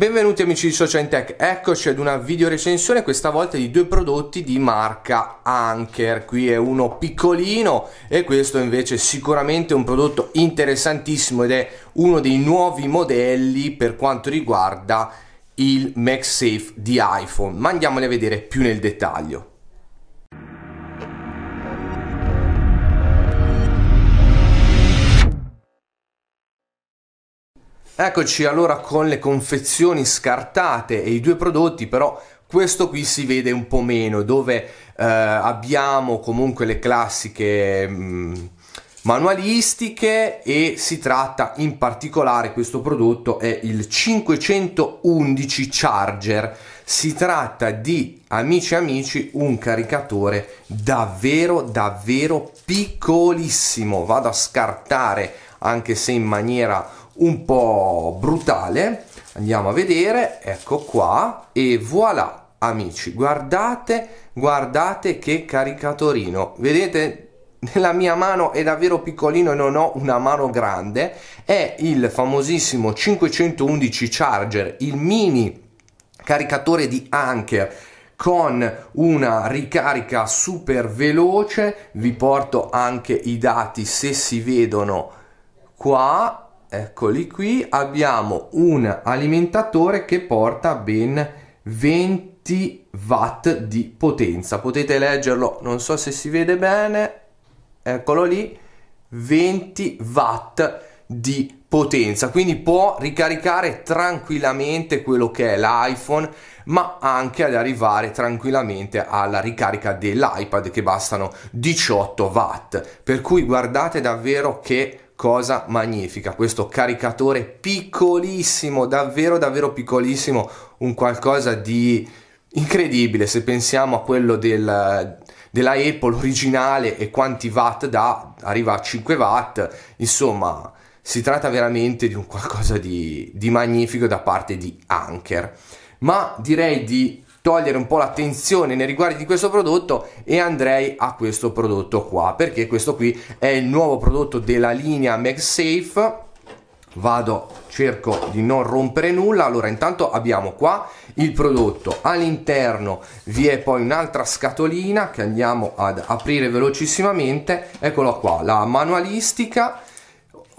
Benvenuti amici di Social Tech, eccoci ad una video recensione questa volta di due prodotti di marca Anker, qui è uno piccolino e questo invece è sicuramente un prodotto interessantissimo ed è uno dei nuovi modelli per quanto riguarda il MagSafe di iPhone, ma andiamoli a vedere più nel dettaglio. Eccoci allora con le confezioni scartate e i due prodotti, però questo qui si vede un po' meno, dove eh, abbiamo comunque le classiche mh, mm, manualistiche e si tratta in particolare, questo prodotto è il 511 Charger. Si tratta di, amici amici, un caricatore davvero davvero piccolissimo. Vado a scartare anche se in maniera un po' brutale. Andiamo a vedere, ecco qua e voilà amici, guardate, guardate che caricatorino. Vedete la mia mano è davvero piccolino e non ho una mano grande, è il famosissimo 511 Charger, il mini caricatore di Anker con una ricarica super veloce, vi porto anche i dati se si vedono qua eccoli qui, abbiamo un alimentatore che porta ben 20 watt di potenza. Potete leggerlo, non so se si vede bene, eccolo lì, 20 watt di potenza, quindi può ricaricare tranquillamente quello che è l'iPhone, ma anche ad arrivare tranquillamente alla ricarica dell'iPad che bastano 18 watt. Per cui guardate davvero che cosa magnifica questo caricatore piccolissimo davvero davvero piccolissimo un qualcosa di incredibile se pensiamo a quello del, della Apple originale e quanti watt dà arriva a 5 watt insomma si tratta veramente di un qualcosa di, di magnifico da parte di Anker ma direi di togliere un po' l'attenzione nei riguardi di questo prodotto e andrei a questo prodotto qua perché questo qui è il nuovo prodotto della linea MagSafe vado cerco di non rompere nulla allora intanto abbiamo qua il prodotto all'interno vi è poi un'altra scatolina che andiamo ad aprire velocissimamente eccola qua la manualistica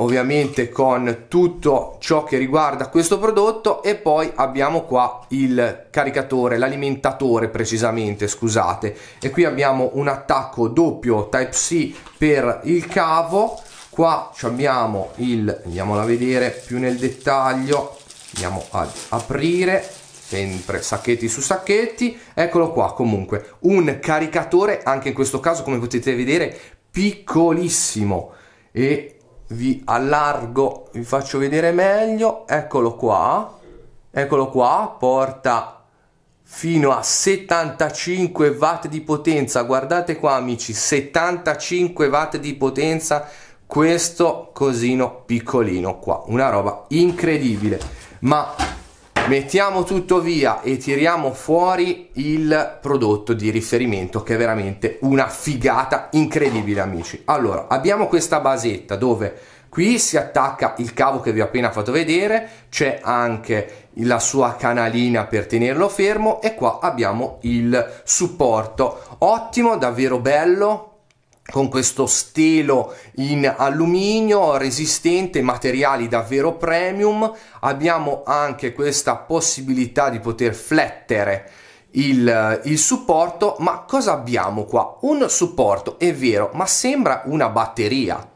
ovviamente con tutto ciò che riguarda questo prodotto e poi abbiamo qua il caricatore l'alimentatore precisamente scusate e qui abbiamo un attacco doppio type c per il cavo qua abbiamo il andiamola a vedere più nel dettaglio andiamo ad aprire sempre sacchetti su sacchetti eccolo qua comunque un caricatore anche in questo caso come potete vedere piccolissimo e vi allargo, vi faccio vedere meglio, eccolo qua, eccolo qua, porta fino a 75 watt di potenza, guardate qua amici, 75 watt di potenza, questo cosino piccolino qua, una roba incredibile, ma mettiamo tutto via e tiriamo fuori il prodotto di riferimento che è veramente una figata incredibile amici allora abbiamo questa basetta dove qui si attacca il cavo che vi ho appena fatto vedere c'è anche la sua canalina per tenerlo fermo e qua abbiamo il supporto ottimo davvero bello con questo stelo in alluminio resistente, materiali davvero premium. Abbiamo anche questa possibilità di poter flettere il, il, supporto, ma cosa abbiamo qua? Un supporto, è vero, ma sembra una batteria.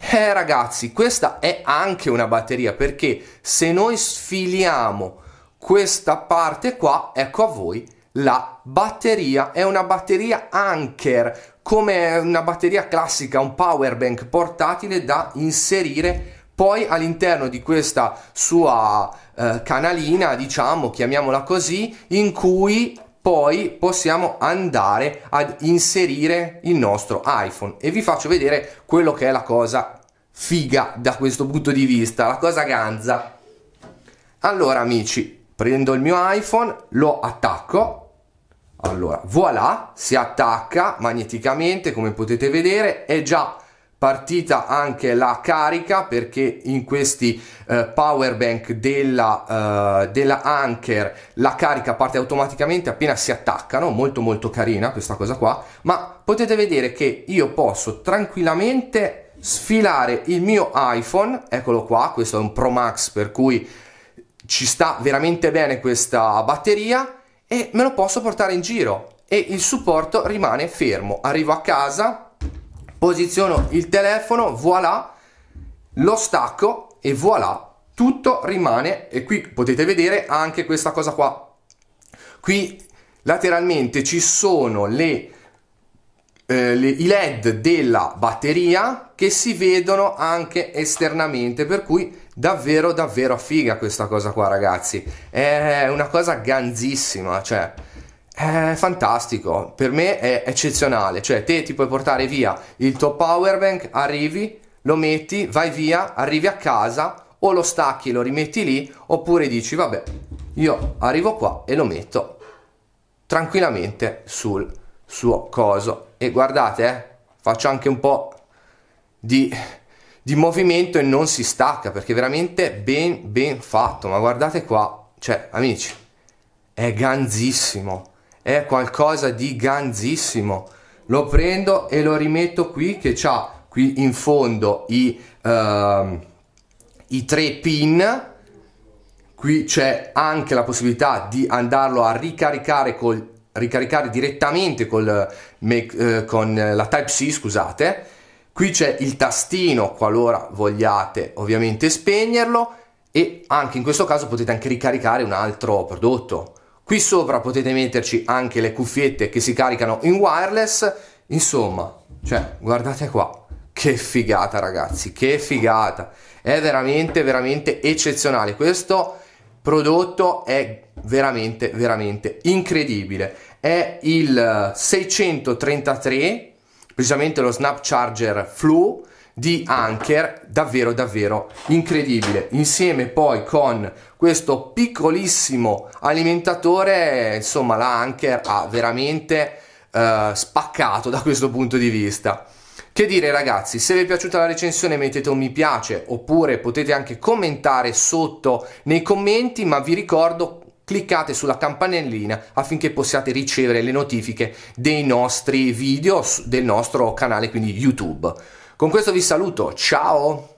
Eh ragazzi, questa è anche una batteria perché se noi sfiliamo questa parte qua, ecco a voi la batteria, è una batteria Anker, come una batteria classica, un power bank portatile da inserire poi all'interno di questa sua eh, canalina, diciamo, chiamiamola così, in cui poi possiamo andare ad inserire il nostro iPhone e vi faccio vedere quello che è la cosa figa da questo punto di vista, la cosa ganza. Allora amici, prendo il mio iPhone, lo attacco allora, voilà, si attacca magneticamente, come potete vedere, è già partita anche la carica perché in questi eh, power bank della, eh, della Anker la carica parte automaticamente appena si attaccano, molto molto carina questa cosa qua, ma potete vedere che io posso tranquillamente sfilare il mio iPhone, eccolo qua, questo è un Pro Max per cui ci sta veramente bene questa batteria, e me lo posso portare in giro e il supporto rimane fermo. Arrivo a casa, posiziono il telefono, voilà, lo stacco e voilà, tutto rimane e qui potete vedere anche questa cosa qua. Qui lateralmente ci sono le eh, le, i led della batteria che si vedono anche esternamente per cui davvero davvero figa questa cosa qua ragazzi è una cosa ganzissima cioè è fantastico per me è eccezionale cioè te ti puoi portare via il tuo power bank arrivi lo metti vai via arrivi a casa o lo stacchi lo rimetti lì oppure dici vabbè io arrivo qua e lo metto tranquillamente sul suo coso e guardate, eh, faccio anche un po' di, di movimento e non si stacca perché veramente ben ben fatto, ma guardate qua, cioè amici, è ganzissimo, è qualcosa di ganzissimo. Lo prendo e lo rimetto qui che c'ha qui in fondo i, uh, i tre pin qui c'è anche la possibilità di andarlo a ricaricare col ricaricare direttamente col, eh, con la Type-C, scusate. Qui c'è il tastino qualora vogliate ovviamente spegnerlo e anche in questo caso potete anche ricaricare un altro prodotto. Qui sopra potete metterci anche le cuffiette che si caricano in wireless. Insomma, cioè, guardate qua. Che figata ragazzi, che figata. È veramente, veramente eccezionale. Questo prodotto è veramente, veramente incredibile è il 633, precisamente lo Snap Charger Flu di Anker, davvero davvero incredibile. Insieme poi con questo piccolissimo alimentatore, insomma, la Anker ha veramente eh, spaccato da questo punto di vista. Che dire ragazzi, se vi è piaciuta la recensione mettete un mi piace oppure potete anche commentare sotto nei commenti, ma vi ricordo cliccate sulla campanellina affinché possiate ricevere le notifiche dei nostri video del nostro canale, quindi YouTube. Con questo vi saluto, ciao!